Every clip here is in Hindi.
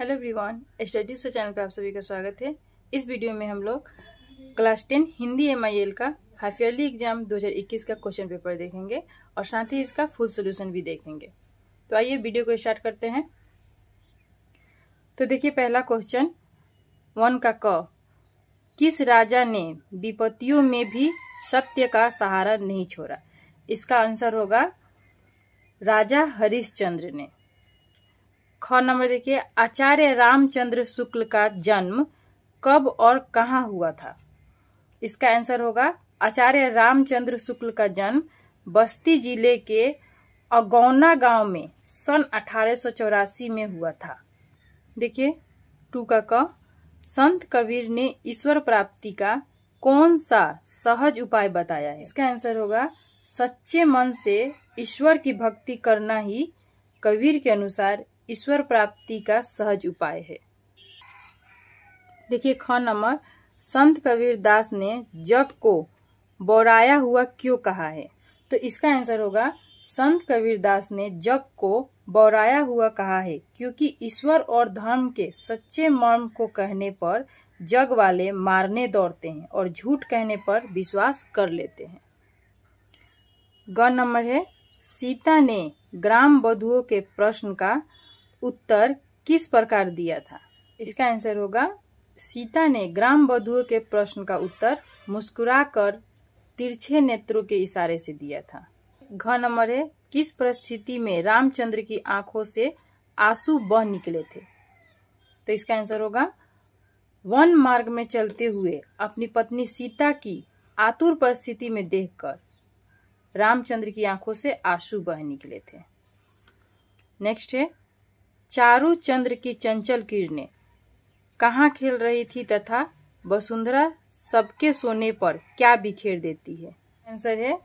हेलो एवरीवन स्टडी से चैनल पर आप सभी का स्वागत है इस वीडियो में हम लोग क्लास टेन हिंदी एमआईएल का हाफ ईयरली एग्जाम 2021 का क्वेश्चन पेपर देखेंगे और साथ ही इसका फुल सोल्यूशन भी देखेंगे तो आइए वीडियो को स्टार्ट करते हैं तो देखिए पहला क्वेश्चन वन का क किस राजा ने विपत्तियों में भी सत्य का सहारा नहीं छोड़ा इसका आंसर होगा राजा हरिश्चंद्र ने ख नंबर देखिए आचार्य रामचंद्र शुक्ल का जन्म कब और कहाँ हुआ था इसका आंसर होगा आचार्य रामचंद्र शुक्ल का जन्म बस्ती जिले के अगौना गांव में सन अठारह में हुआ था देखिए टू का क संत कबीर ने ईश्वर प्राप्ति का कौन सा सहज उपाय बताया है इसका आंसर होगा सच्चे मन से ईश्वर की भक्ति करना ही कबीर के अनुसार ईश्वर प्राप्ति का सहज उपाय है देखिए ख नंबर संत कबीर दास ने जग को बौराया हुआ क्यों कहा है तो इसका आंसर होगा संत कबीर दास ने जग को बौराया हुआ कहा है क्योंकि ईश्वर और धर्म के सच्चे मर्म को कहने पर जग वाले मारने दौड़ते हैं और झूठ कहने पर विश्वास कर लेते हैं ग नंबर है सीता ने ग्राम बधुओं के प्रश्न का उत्तर किस प्रकार दिया था इसका आंसर होगा सीता ने ग्राम वधुओं के प्रश्न का उत्तर मुस्कुराकर तिरछे नेत्रों के इशारे से दिया था घ नंबर है किस परिस्थिति में रामचंद्र की आंखों से आंसू बह निकले थे तो इसका आंसर होगा वन मार्ग में चलते हुए अपनी पत्नी सीता की आतुर परिस्थिति में देखकर रामचंद्र की आंखों से आंसू बह निकले थे नेक्स्ट है चारू चंद्र की चंचल किरणें कहाँ खेल रही थी तथा वसुंधरा सबके सोने पर क्या बिखेर देती है आंसर है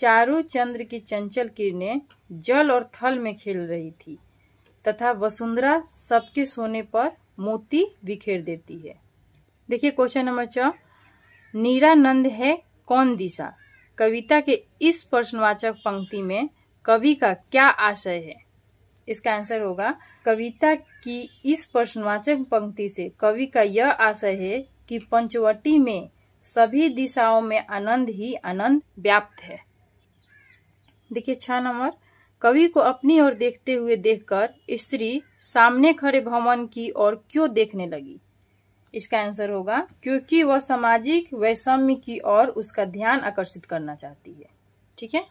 चारू चंद्र की चंचल किरणें जल और थल में खेल रही थी तथा वसुंधरा सबके सोने पर मोती बिखेर देती है देखिए क्वेश्चन नंबर चौ नीरानंद है कौन दिशा कविता के इस प्रश्नवाचक पंक्ति में कवि का क्या आशय है इसका आंसर होगा कविता की इस प्रश्नवाचक पंक्ति से कवि का यह आशय है कि पंचवटी में सभी दिशाओं में आनंद ही आनंद व्याप्त है देखिए छह नंबर कवि को अपनी ओर देखते हुए देखकर स्त्री सामने खड़े भवन की ओर क्यों देखने लगी इसका आंसर होगा क्योंकि वह सामाजिक वैषम्य की ओर उसका ध्यान आकर्षित करना चाहती है ठीक है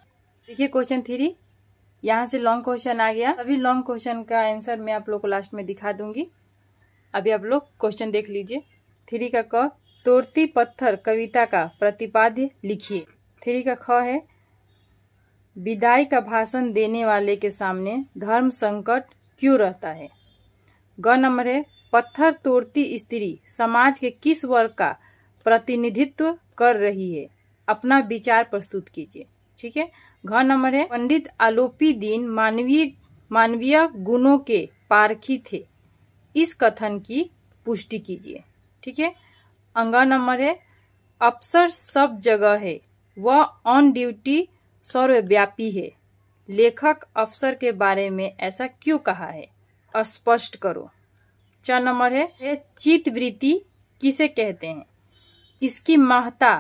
देखिए क्वेश्चन थ्री यहाँ से लॉन्ग क्वेश्चन आ गया अभी लॉन्ग क्वेश्चन का आंसर मैं आप लोग को लास्ट में दिखा दूंगी अभी आप लोग क्वेश्चन देख लीजिए थ्री का क तोरती पत्थर कविता का प्रतिपाद्य लिखिए थ्री का ख है विदाई का भाषण देने वाले के सामने धर्म संकट क्यों रहता है ग नंबर है पत्थर तोड़ती स्त्री समाज के किस वर्ग का प्रतिनिधित्व कर रही है अपना विचार प्रस्तुत कीजिए ठीक है घ नंबर है पंडित आलोपी दीन मानवीय मानवीय गुणों के पारखी थे इस कथन की पुष्टि कीजिए ठीक है अंगा नंबर है अफसर सब जगह है वह ऑन ड्यूटी सर्वव्यापी है लेखक अफसर के बारे में ऐसा क्यों कहा है स्पष्ट करो च नंबर है चित वृत्ति किसे कहते हैं इसकी महत्ता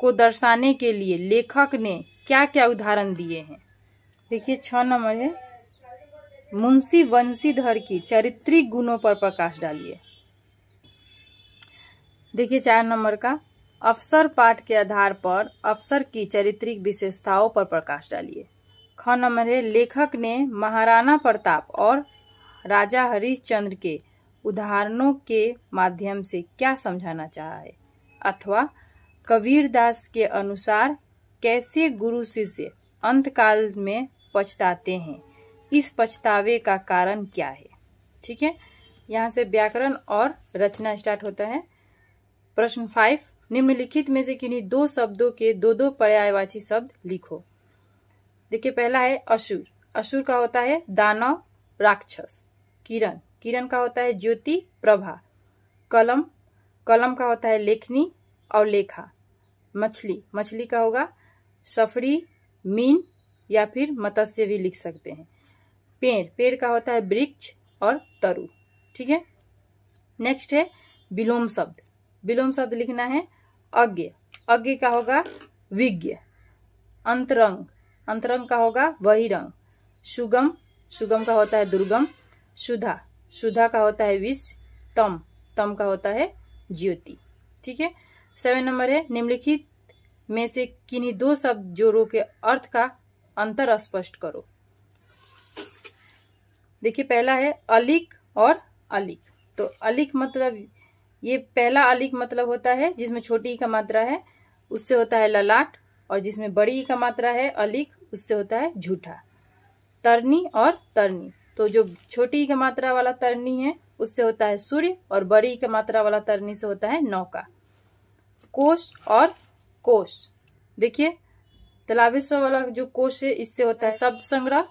को दर्शाने के लिए लेखक ने क्या क्या उदाहरण दिए हैं देखिए छ नंबर है मुंशी वंशीधर की चरित्रिक गुणों पर प्रकाश डालिए देखिए चार नंबर का अफसर पाठ के आधार पर अफसर की चरित्रिक विशेषताओं पर प्रकाश डालिए ख नंबर है लेखक ने महाराणा प्रताप और राजा हरिश्चंद्र के उदाहरणों के माध्यम से क्या समझाना चाहा है अथवा कबीरदास के अनुसार कैसे गुरु शिष्य अंतकाल में पछताते हैं इस पछतावे का कारण क्या है ठीक है यहाँ से व्याकरण और रचना स्टार्ट होता है प्रश्न फाइव निम्नलिखित में से किन्हीं दो शब्दों के दो दो पर्यायवाची शब्द लिखो देखिए पहला है असुर असुर का होता है दानव राक्षस किरण किरण का होता है ज्योति प्रभा कलम कलम का होता है लेखनी और लेखा मछली मछली का होगा सफरी मीन या फिर मत्स्य भी लिख सकते हैं पेड़ पेड़ का होता है वृक्ष और तरु ठीक है नेक्स्ट है विलोम शब्द विलोम शब्द लिखना है अज्ञ अज्ञ का होगा विज्ञ अंतरंग अंतरंग का होगा वही रंग सुगम सुगम का होता है दुर्गम सुधा सुधा का होता है विष तम तम का होता है ज्योति ठीक है सेवन नंबर है निम्नलिखित में से किन्हीं दो शब्द जोड़ों के अर्थ का अंतर स्पष्ट करो देखिए पहला है अलिक और अलिक तो अलिक मतलब ये पहला अलिक मतलब होता है जिसमें छोटी का मात्रा है उससे होता है ललाट और जिसमें बड़ी का मात्रा है अलिक उससे होता है झूठा तरनी और तरनी तो जो छोटी का मात्रा वाला तरनी है उससे होता है सूर्य और बड़ी का मात्रा वाला तरनी से होता है नौका कोश और कोश देखिए तलाविस्व वाला जो कोश है इससे होता है शब्द संग्रह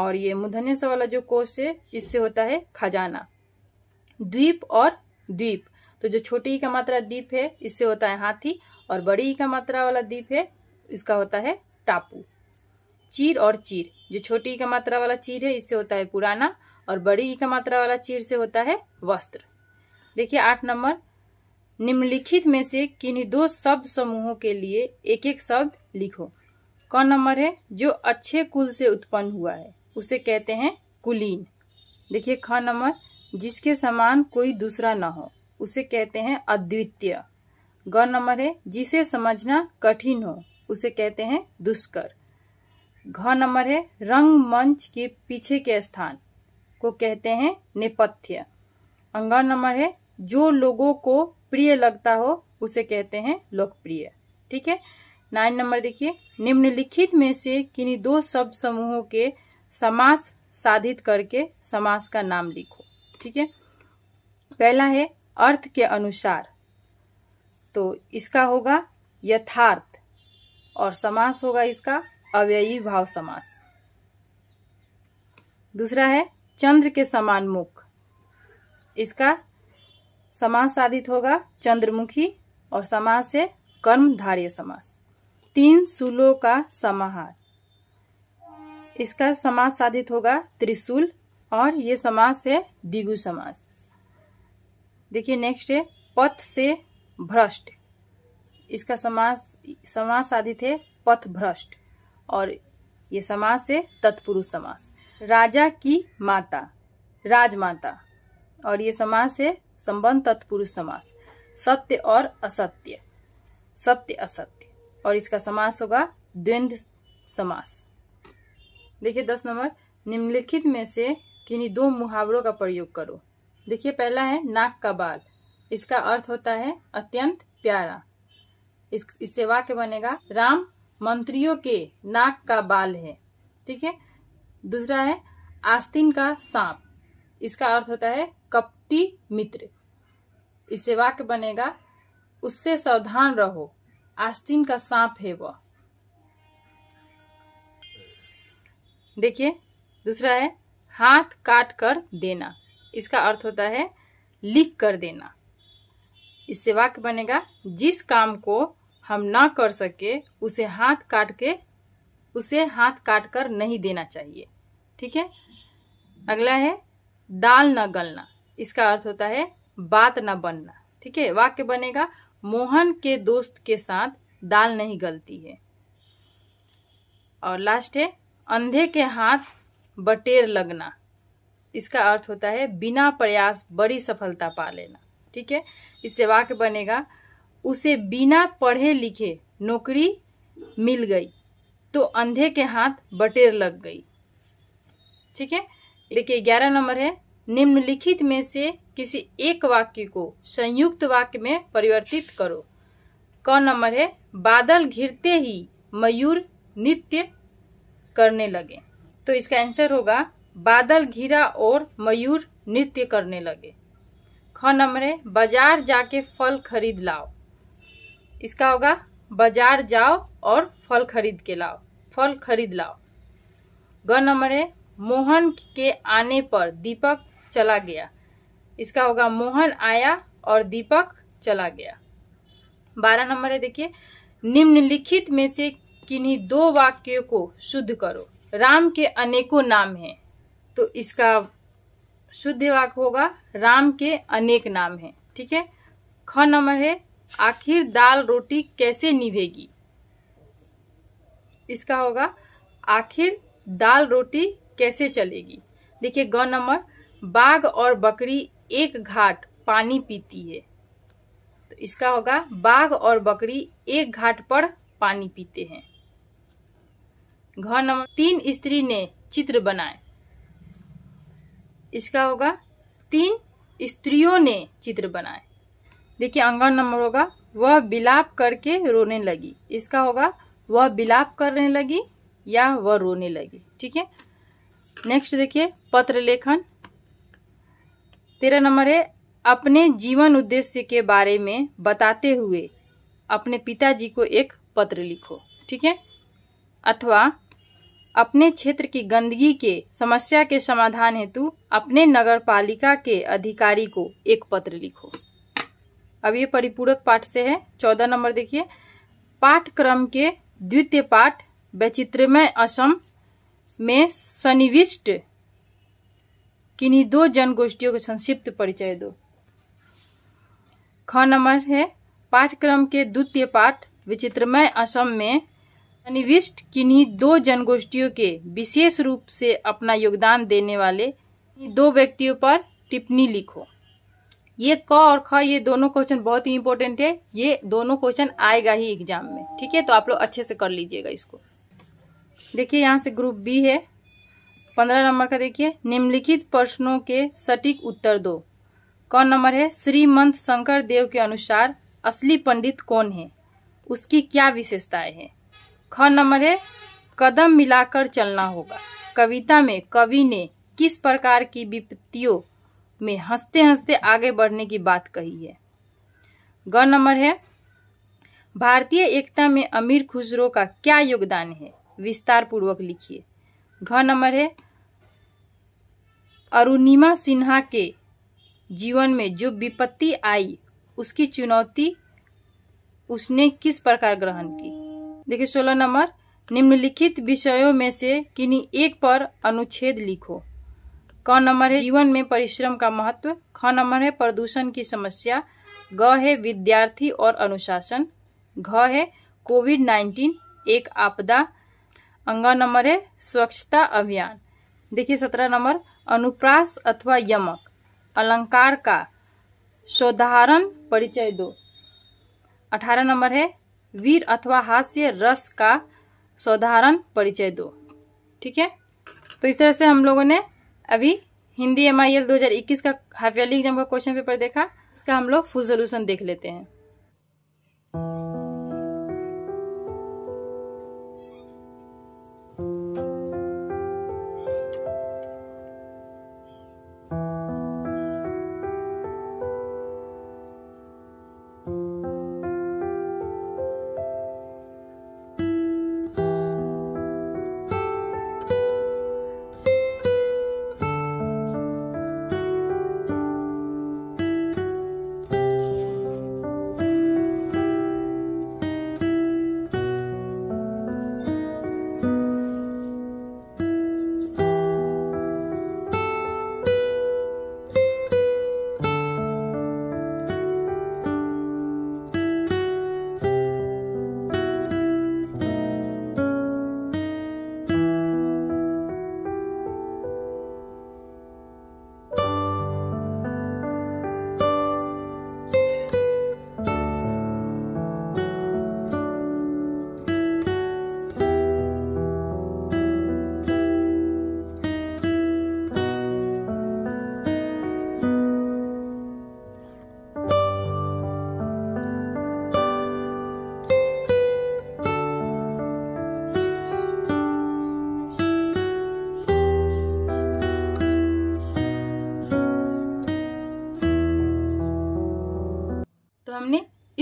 और ये मुधन्य वाला जो कोश है इससे होता है खजाना द्वीप और द्वीप तो जो छोटी का मात्रा द्वीप है इससे होता है हाथी और बड़ी का मात्रा वाला द्वीप है इसका होता है टापू चीर और चीर जो छोटी का मात्रा वाला चीर है इससे होता है पुराना और बड़ी का मात्रा वाला चीर से होता है वस्त्र देखिए आठ नंबर निम्नलिखित में से किन्हीं दो शब्द समूहों के लिए एक एक शब्द लिखो कौन नंबर है जो अच्छे कुल से उत्पन्न हुआ है उसे कहते हैं कुलीन देखिए ख नंबर जिसके समान कोई दूसरा ना हो उसे कहते हैं अद्वितीय ग नंबर है जिसे समझना कठिन हो उसे कहते हैं दुष्कर घ नंबर है रंग मंच के पीछे के स्थान को कहते हैं नेपथ्य अंग नंबर है जो लोगों को प्रिय लगता हो उसे कहते हैं लोकप्रिय ठीक है नाइन नंबर देखिए निम्नलिखित में से किन्हीं दो शब्द समूहों के समास साधित करके समास का नाम लिखो ठीक है पहला है अर्थ के अनुसार तो इसका होगा यथार्थ और समास होगा इसका अव्ययी भाव समास दूसरा है चंद्र के समान मुख इसका समास साधित होगा चंद्रमुखी और समास है कर्मधार्य समास तीन सूलों का समाहार इसका समास साधित होगा त्रिशूल और ये समास है दिगु समास देखिए नेक्स्ट है पथ से भ्रष्ट इसका समास समास साधित है पथ भ्रष्ट और ये समास है तत्पुरुष समास राजा की माता राजमाता और ये समास है संबंध तत्पुरुष समास सत्य और असत्य सत्य असत्य और इसका समास होगा द्वंद समास देखिए दस नंबर निम्नलिखित में से किन्हीं दो मुहावरों का प्रयोग करो देखिए पहला है नाक का बाल इसका अर्थ होता है अत्यंत प्यारा इस इससे वाक्य बनेगा राम मंत्रियों के नाक का बाल है ठीक है दूसरा है आस्तीन का सांप इसका अर्थ होता है कपटी मित्र इससे वाक्य बनेगा उससे सावधान रहो आस्तीन का सांप है वह देखिए दूसरा है हाथ काट कर देना इसका अर्थ होता है लिख कर देना इससे वाक्य बनेगा जिस काम को हम ना कर सके उसे हाथ काट के उसे हाथ काट कर नहीं देना चाहिए ठीक है अगला है दाल न गलना इसका अर्थ होता है बात न बनना ठीक है वाक्य बनेगा मोहन के दोस्त के साथ दाल नहीं गलती है और लास्ट है अंधे के हाथ बटेर लगना इसका अर्थ होता है बिना प्रयास बड़ी सफलता पा लेना ठीक है इससे वाक्य बनेगा उसे बिना पढ़े लिखे नौकरी मिल गई तो अंधे के हाथ बटेर लग गई ठीक है देखिए ग्यारह नंबर है निम्नलिखित में से किसी एक वाक्य को संयुक्त वाक्य में परिवर्तित करो क नंबर है बादल घिरते ही मयूर नृत्य करने लगे तो इसका आंसर होगा बादल घिरा और मयूर नृत्य करने लगे ख नंबर है बाजार जाके फल खरीद लाओ इसका होगा बाजार जाओ और फल खरीद के लाओ फल खरीद लाओ ग नंबर है मोहन के आने पर दीपक चला गया इसका होगा मोहन आया और दीपक चला गया बारह नंबर है देखिए निम्नलिखित में से किन्हीं दो वाक्यों को शुद्ध करो राम के अनेकों नाम हैं तो इसका शुद्ध वाक्य होगा राम के अनेक नाम हैं ठीक है ख नंबर है आखिर दाल रोटी कैसे निभेगी इसका होगा आखिर दाल रोटी कैसे चलेगी देखिए ग नंबर बाघ और बकरी एक घाट पानी पीती है तो इसका होगा बाघ और बकरी एक घाट पर पानी पीते हैं घ नंबर तीन स्त्री ने चित्र बनाए इसका होगा तीन स्त्रियों ने चित्र बनाए देखिए अंगन नंबर होगा वह बिलाप करके रोने लगी इसका होगा वह बिलाप करने लगी या वह रोने लगी ठीक है नेक्स्ट देखिए पत्र लेखन तेरह नंबर है अपने जीवन उद्देश्य के बारे में बताते हुए अपने पिताजी को एक पत्र लिखो ठीक है अथवा अपने क्षेत्र की गंदगी के समस्या के समाधान हेतु अपने नगर पालिका के अधिकारी को एक पत्र लिखो अब ये परिपूरक पाठ से है चौदह नंबर देखिए पाठ्यक्रम के द्वितीय पाठ वैचित्रमय असम में सन्निविष्ट किन्हीं दो जनगोष्ठियों का संक्षिप्त परिचय दो ख नंबर है पाठ्यक्रम के द्वितीय पाठ विचित्रमय असम में सन्निविष्ट किन्हीं दो जनगोष्ठियों के विशेष रूप से अपना योगदान देने वाले दो व्यक्तियों पर टिप्पणी लिखो ये क और ख ये दोनों क्वेश्चन बहुत ही इंपॉर्टेंट है ये दोनों क्वेश्चन आएगा ही एग्जाम में ठीक है तो आप लोग अच्छे से कर लीजिएगा इसको देखिए यहाँ से ग्रुप बी है पंद्रह नंबर का देखिए निम्नलिखित प्रश्नों के सटीक उत्तर दो कौन नंबर है श्रीमंत शंकर देव के अनुसार असली पंडित कौन है उसकी क्या विशेषताएं हैं ख नंबर है कदम मिलाकर चलना होगा कविता में कवि ने किस प्रकार की विपत्तियों में हंसते हंसते आगे बढ़ने की बात कही है ग नंबर है भारतीय एकता में अमीर खुजरों का क्या योगदान है विस्तार पूर्वक लिखिए घ नंबर है अरुणिमा सिन्हा के जीवन में जो विपत्ति आई उसकी चुनौती उसने किस प्रकार ग्रहण की देखिए सोलह नंबर निम्नलिखित विषयों में से किन्हीं एक पर अनुच्छेद लिखो क नंबर है जीवन में परिश्रम का महत्व ख नंबर है प्रदूषण की समस्या ग है विद्यार्थी और अनुशासन घ है कोविड नाइन्टीन एक आपदा अंगा नंबर है स्वच्छता अभियान देखिए सत्रह नंबर अनुप्रास अथवा यमक अलंकार का शोधारण परिचय दो अठारह नंबर है वीर अथवा हास्य रस का शोधारण परिचय दो ठीक है तो इस तरह से हम लोगों ने अभी हिंदी एम आई एल दो का हाफ एग्जाम का क्वेश्चन पेपर देखा इसका हम लोग फुल सोल्यूशन देख लेते हैं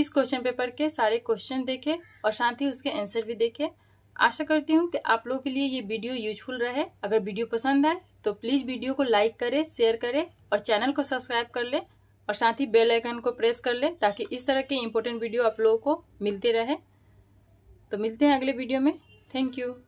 इस क्वेश्चन पेपर के सारे क्वेश्चन देखें और साथ ही उसके आंसर भी देखें आशा करती हूँ कि आप लोगों के लिए ये वीडियो यूजफुल रहे अगर वीडियो पसंद आए तो प्लीज़ वीडियो को लाइक करें शेयर करें और चैनल को सब्सक्राइब कर लें और साथ ही बेल आइकन को प्रेस कर लें ताकि इस तरह के इम्पोर्टेंट वीडियो आप लोगों को मिलते रहे तो मिलते हैं अगले वीडियो में थैंक यू